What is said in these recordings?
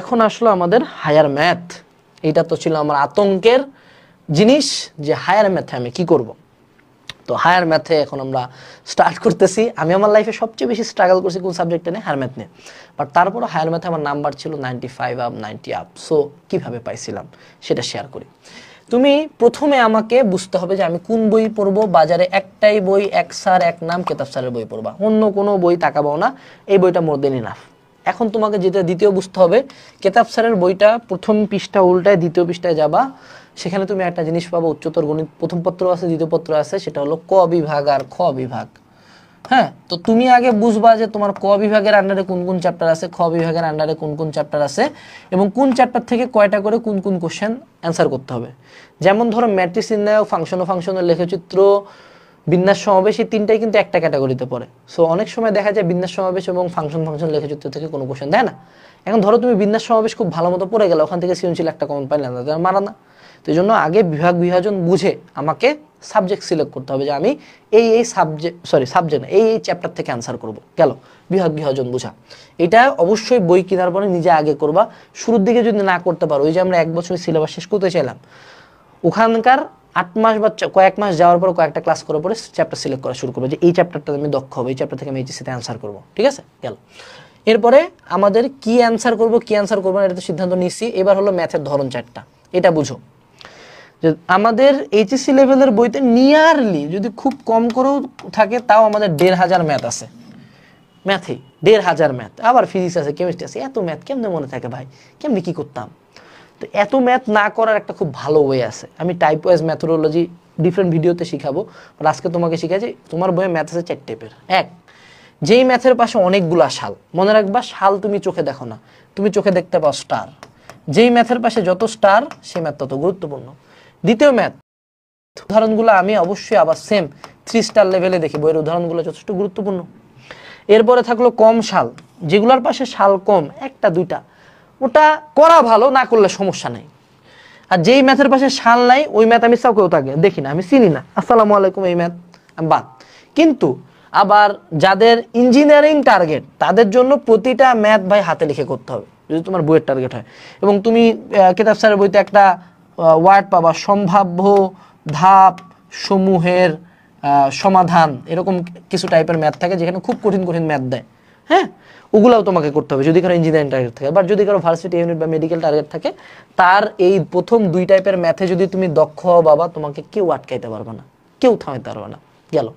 এখন আসলো আমাদের হায়ার ম্যাথ এটা তো ছিল আমার আতঙ্কের জিনিস যে হায়ার ম্যাথে আমি কি করব। তো হায়ার ম্যাথে এখন আমরা স্টার্ট করতেছি আমি আমার লাইফে সবচেয়ে বেশি স্ট্রাগল করছি কোন সাবজেক্টে নিয়ে হায়ার ম্যাথ নিয়ে বাট তারপরও হায়ার ম্যাথে আমার নাম্বার ছিল ninety five up ninety up so কীভাবে পাইছিলাম সেটা শেয়ার করি তুমি প্রথমে আমাকে বুঝতে হবে যে আমি কোন বই পড়ব বাজারে একটাই বই এক স্যার এক নাম কেতাব স্যারের বই পড়বা অন্য কোনো বই তাকাবাও না এই বইটা মোর দেন ইনাফ এখন তোমাকে যেটা দ্বিতীয় বুঝতে হবে কেতাব স্যারের বইটা প্রথম পৃষ্ঠা উল্টায় দ্বিতীয় পৃষ্ঠায় যাবা সেখানে তুমি একটা জিনিস পাবো উচ্চতর গণিত প্রথম পত্র আছে দ্বিতীয় পত্র আছে সেটা হলো ক বিভাগ আর খ বিভাগ হ্যাঁ তো তুমি আগে বুঝবা যে তোমার ক বিভাগের আন্ডারে কোন কোন চ্যাপ্টার আছে খ বিভাগের আন্ডারে কোন কোন চ্যাপ্টার আছে এবং কোন চ্যাপ্টার থেকে কয়টা করে কোন কোন কোশ্চেন অ্যান্সার করতে হবে যেমন ধরো ম্যাট্রিক্স নির্ণায়ক ফাংশন ও ফাংশনের লেখচিত্র বিন্যাস সমাবেশ এই তিনটাই কিন্তু একটা ক্যাটাগরিতে পড়ে সো অনেক সময় দেখা যায় বিন্যাস সমাবেশ এবং ফাংশন ফাংশন লেখাযুক্ত থেকে কোনো কোশ্চেন দেয় না এখন ধরো তুমি বিন্যাস সমাবেশ খুব ভালো মতো পড়ে গেলে ওখান থেকে সৃজনশীল একটা কমন পাইলে না তার মারা না তো এই জন্য আগে বিভাগ বিভাজন বুঝে আমাকে সাবজেক্ট সিলেক্ট করতে হবে যে আমি এই এই সাবজেক্ট সরি সাবজেক্ট এই এই চ্যাপ্টার থেকে অ্যান্সার করব গেল বিভাগ বিভাজন বোঝা এটা অবশ্যই বই কেনার পরে নিজে আগে করবা শুরুর দিকে যদি না করতে পারো ওই যে আমরা এক বছরের সিলেবাস শেষ করতে চাইলাম ওখানকার আট মাস বা কয়েক মাস যাওয়ার পর কয়েকটা ক্লাস করার পরে চ্যাপ্টার সিলেক্ট করা শুরু করবো যে এই চ্যাপ্টারটা আমি দক্ষ হবো এই চ্যাপ্টার থেকে আমি এইচএসিতে অ্যান্সার করবো ঠিক আছে গেল এরপরে আমাদের কি অ্যান্সার করব কি অ্যান্সার করবো না এটা তো সিদ্ধান্ত নিচ্ছি এবার হলো ম্যাথের ধরন চারটা এটা বুঝো যে আমাদের এইচএসসি লেভেলের বইতে নিয়ারলি যদি খুব কম করেও থাকে তাও আমাদের দেড় হাজার ম্যাথ আছে ম্যাথে দেড় হাজার ম্যাথ আবার ফিজিক্স আছে কেমিস্ট্রি আছে এত ম্যাথ কেমনে মনে থাকে ভাই কেমনি কি করতাম তো এত ম্যাথ না করার একটা খুব ভালো ওয়ে আছে আমি টাইপ ওয়াইজ ম্যাথোলজি ডিফারেন্ট ভিডিওতে শিখাবো বাট আজকে তোমাকে শিখাচ্ছি তোমার বইয়ে ম্যাথ আছে চার টাইপের এক যেই ম্যাথের পাশে অনেকগুলা শাল মনে রাখবা শাল তুমি চোখে দেখো না তুমি চোখে দেখতে পাও স্টার যেই ম্যাথের পাশে যত স্টার সেই ম্যাথ তত গুরুত্বপূর্ণ দ্বিতীয় ম্যাথ উদাহরণগুলো আমি অবশ্যই আবার সেম থ্রি স্টার লেভেলে দেখি বইয়ের উদাহরণগুলো যথেষ্ট গুরুত্বপূর্ণ এরপরে থাকলো কম শাল যেগুলোর পাশে শাল কম একটা দুইটা ওটা করা ভালো না করলে সমস্যা নাই আর যেই ম্যাথের পাশে শাল নাই ওই ম্যাথ আমি সব কেউ থাকে দেখি না আমি চিনি না আসসালামু আলাইকুম এই ম্যাথ বাদ কিন্তু আবার যাদের ইঞ্জিনিয়ারিং টার্গেট তাদের জন্য প্রতিটা ম্যাথ ভাই হাতে লিখে করতে হবে যদি তোমার বইয়ের টার্গেট হয় এবং তুমি কেতাব স্যারের বইতে একটা ওয়ার্ড পাবা সম্ভাব্য ধাপ সমূহের সমাধান এরকম কিছু টাইপের ম্যাথ থাকে যেখানে খুব কঠিন কঠিন ম্যাথ দেয় হ্যাঁ ওগুলাও তোমাকে করতে হবে যদি কারো ইঞ্জিনিয়ারিং টার্গেট থাকে বাট যদি কারো ভার্সিটি ইউনিট বা মেডিকেল টার্গেট থাকে তার এই প্রথম দুই টাইপের ম্যাথে যদি তুমি দক্ষ হও বাবা তোমাকে কেউ আটকাইতে পারবে না কেউ থামাইতে পারবে না গেল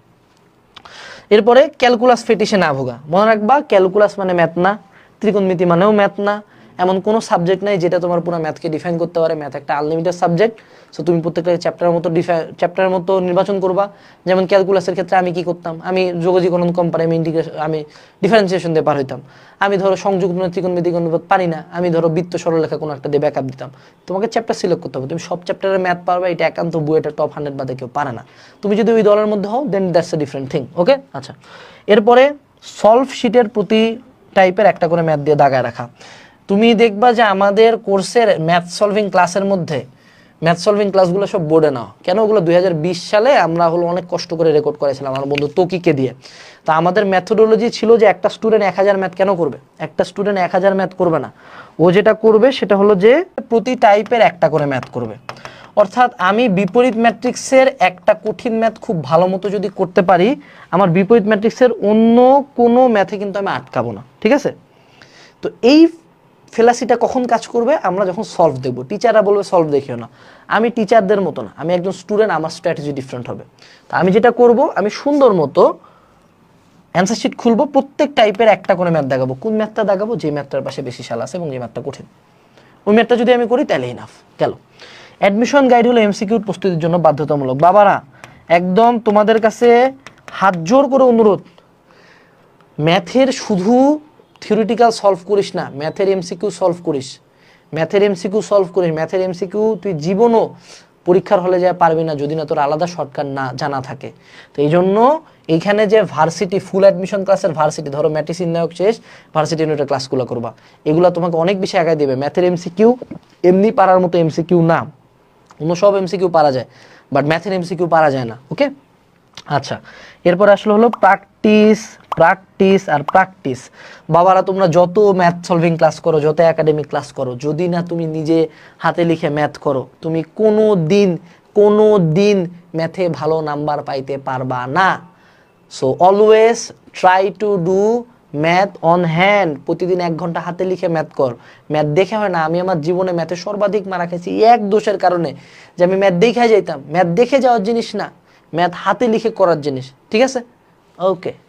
এরপরে ক্যালকুলাস ফেটিসে না ভোগা মনে রাখবা ক্যালকুলাস মানে ম্যাথ না ত্রিকোণমিতি মানেও ম্যাথ না এমন কোনো সাবজেক্ট নাই যেটা তোমার পুরো ম্যাথকে ডিফাইন করতে পারে ম্যাথ একটা আনলিমিটেড সাবজেক্ট সো তুমি প্রত্যেকটা চ্যাপ্টারের মতো ডিফাই চ্যাপ্টারের মতো নির্বাচন করবা যেমন ক্যালকুলাসের ক্ষেত্রে আমি কি করতাম আমি যোগজীকরণ কম পারি আমি ইন্টিগ্রেশন আমি ডিফারেন্সিয়েশন দিয়ে পার হইতাম আমি ধরো সংযুক্ত ত্রিকোণমিতিক অনুপাত পারি না আমি ধরো বৃত্ত সরলরেখা কোনো একটা দিয়ে ব্যাকআপ দিতাম তোমাকে চ্যাপ্টার সিলেক্ট করতে হবে তুমি সব চ্যাপ্টারের ম্যাথ পারবে এটা একান্ত বইয়েটা টপ হান্ড্রেড বাদে কেউ পারে না তুমি যদি ওই দলের মধ্যে হও then that's a different thing okay আচ্ছা এরপরে সলভ শিটের প্রতি টাইপের একটা করে ম্যাথ দিয়ে দাগায় রাখা তুমি দেখবা যে আমাদের কোর্সের ম্যাথ সলভিং ক্লাসের মধ্যে ম্যাথ সলভিং ক্লাসগুলো সব বোর্ডে নাও কেন ওগুলো দুই সালে আমরা হলো অনেক কষ্ট করে রেকর্ড করেছিলাম আমার বন্ধু তোকিকে দিয়ে তা আমাদের ম্যাথোডোলজি ছিল যে একটা স্টুডেন্ট এক হাজার ম্যাথ কেন করবে একটা স্টুডেন্ট এক হাজার ম্যাথ করবে না ও যেটা করবে সেটা হলো যে প্রতি টাইপের একটা করে ম্যাথ করবে অর্থাৎ আমি বিপরীত ম্যাট্রিক্সের একটা কঠিন ম্যাথ খুব ভালো মতো যদি করতে পারি আমার বিপরীত ম্যাট্রিক্সের অন্য কোনো ম্যাথে কিন্তু আমি আটকাবো না ঠিক আছে তো এই ফেলাসিটা কখন কাজ করবে আমরা যখন সলভ দেখব টিচাররা বলবে সলভ দেখিও না আমি টিচারদের মতো না আমি একজন স্টুডেন্ট আমার স্ট্র্যাটেজি ডিফারেন্ট হবে তো আমি যেটা করব আমি সুন্দর মতো অ্যান্সার শিট খুলবো প্রত্যেক টাইপের একটা করে ম্যাথ দেখাবো কোন ম্যাথটা দেখাবো যে ম্যাথটার পাশে বেশি শাল আছে এবং যে ম্যাথটা কঠিন ওই ম্যাথটা যদি আমি করি তাহলে ইনাফ গেল অ্যাডমিশন গাইড হলো এমসিকিউর প্রস্তুতির জন্য বাধ্যতামূলক বাবারা একদম তোমাদের কাছে হাত জোর করে অনুরোধ ম্যাথের শুধু থিওরিটিক্যাল সলভ করিস না ম্যাথের এমসিকিউ সলভ করিস ম্যাথের এমসিকিউ সলভ করিস ম্যাথের এমসিকিউ তুই জীবনও পরীক্ষার হলে যা পারবি না যদি না তোর আলাদা শর্টকাট না জানা থাকে তো এই জন্য এইখানে যে ভার্সিটি ফুল অ্যাডমিশন ক্লাসের ভার্সিটি ধরো ম্যাটিসিন নায়ক শেষ ভার্সিটি ইউনিটের ক্লাসগুলো করবা এগুলো তোমাকে অনেক বেশি আগায় দেবে ম্যাথের এমসিকিউ এমনি পারার মতো এমসিকিউ না অন্য সব এমসিকিউ পারা যায় বাট ম্যাথের এমসিকিউ পারা যায় না ওকে আচ্ছা এরপর আসলে হলো প্র্যাকটিস প্র্যাকটিস আর প্র্যাকটিস বাবারা তোমরা যত ম্যাথ সলভিং ক্লাস করো যত একাডেমিক ক্লাস করো যদি না তুমি নিজে হাতে লিখে ম্যাথ করো তুমি কোনো দিন কোনো দিন ম্যাথে ভালো নাম্বার পাইতে পারবা না so always try to do math on hand প্রতিদিন এক ঘন্টা হাতে লিখে ম্যাথ কর ম্যাথ দেখে হয় না আমি আমার জীবনে ম্যাথে সর্বাধিক মারা খেয়েছি এক দোষের কারণে যে আমি ম্যাথ দেখে যাইতাম ম্যাথ দেখে যাওয়ার জিনিস না ম্যাথ হাতে লিখে করার জিনিস ঠিক আছে ওকে